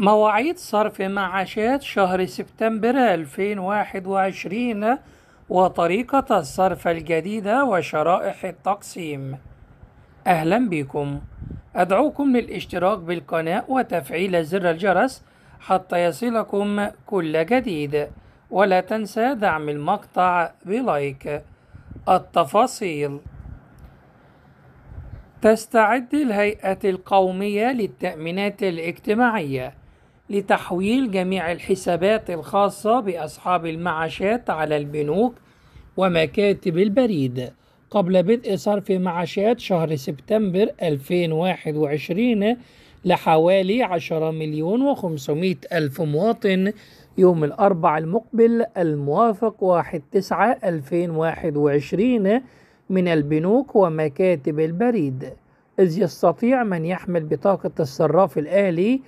مواعيد صرف معاشات شهر سبتمبر 2021 وطريقة الصرف الجديدة وشرائح التقسيم أهلا بكم أدعوكم للاشتراك بالقناة وتفعيل زر الجرس حتى يصلكم كل جديد ولا تنسى دعم المقطع بلايك التفاصيل تستعد الهيئة القومية للتأمينات الاجتماعية لتحويل جميع الحسابات الخاصة بأصحاب المعاشات على البنوك ومكاتب البريد قبل بدء صرف معاشات شهر سبتمبر 2021 لحوالي 10 مليون و500 ألف مواطن يوم الأربع المقبل الموافق 1 9 2021 من البنوك ومكاتب البريد إذ يستطيع من يحمل بطاقة الصراف الآلي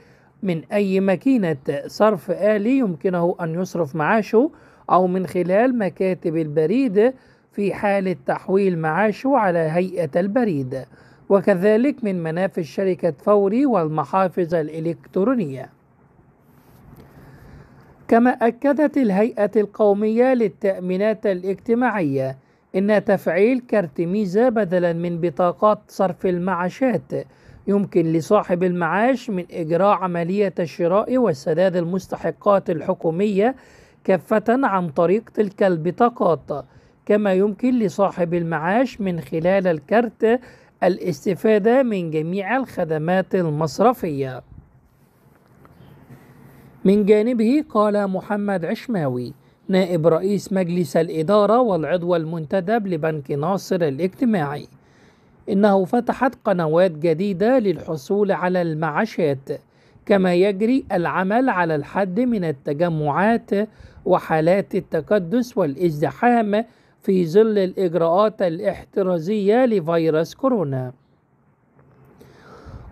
من أي ماكينة صرف آلي يمكنه أن يصرف معاشه أو من خلال مكاتب البريد في حالة تحويل معاشه على هيئة البريد وكذلك من منافذ شركة فوري والمحافظ الإلكترونية كما أكدت الهيئة القومية للتأمينات الاجتماعية إن تفعيل كارت ميزة بدلا من بطاقات صرف المعاشات يمكن لصاحب المعاش من إجراء عملية الشراء وسداد المستحقات الحكومية كافة عن طريق تلك البطاقات كما يمكن لصاحب المعاش من خلال الكرت الاستفادة من جميع الخدمات المصرفية من جانبه قال محمد عشماوي نائب رئيس مجلس الإدارة والعضو المنتدب لبنك ناصر الاجتماعي إنه فتحت قنوات جديدة للحصول على المعاشات كما يجري العمل على الحد من التجمعات وحالات التكدس والازدحام في ظل الإجراءات الاحترازية لفيروس كورونا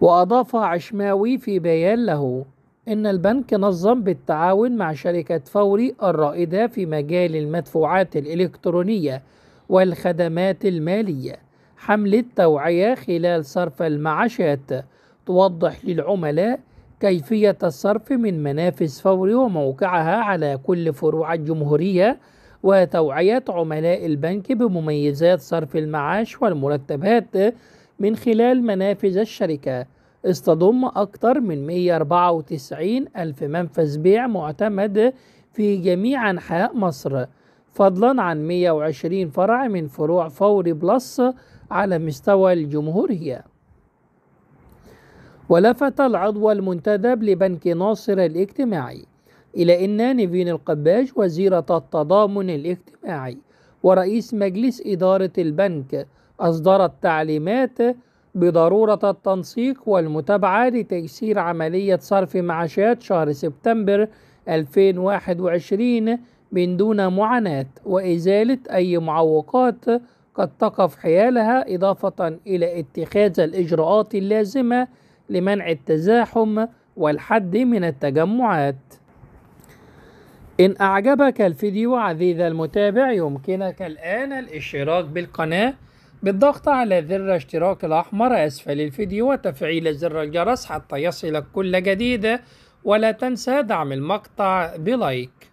وأضاف عشماوي في بيان له إن البنك نظم بالتعاون مع شركة فوري الرائدة في مجال المدفوعات الإلكترونية والخدمات المالية حملة التوعية خلال صرف المعاشات توضح للعملاء كيفية الصرف من منافذ فوري وموقعها على كل فروع الجمهورية وتوعية عملاء البنك بمميزات صرف المعاش والمرتبات من خلال منافذ الشركة استضم أكثر من 194 ألف منفذ بيع معتمد في جميع أنحاء مصر فضلا عن 120 فرع من فروع فوري بلس على مستوى الجمهورية ولفت العضو المنتدب لبنك ناصر الاجتماعي إلى أن نيفين القباش وزيرة التضامن الاجتماعي ورئيس مجلس إدارة البنك أصدرت تعليمات بضرورة التنسيق والمتابعة لتيسير عملية صرف معاشات شهر سبتمبر 2021 من دون معاناة وإزالة أي معوقات قد تقف حيالها إضافة إلى اتخاذ الإجراءات اللازمة لمنع التزاحم والحد من التجمعات إن أعجبك الفيديو عزيزي المتابع يمكنك الآن الاشتراك بالقناة بالضغط على زر اشتراك الأحمر أسفل الفيديو وتفعيل زر الجرس حتى يصلك كل جديد ولا تنسى دعم المقطع بلايك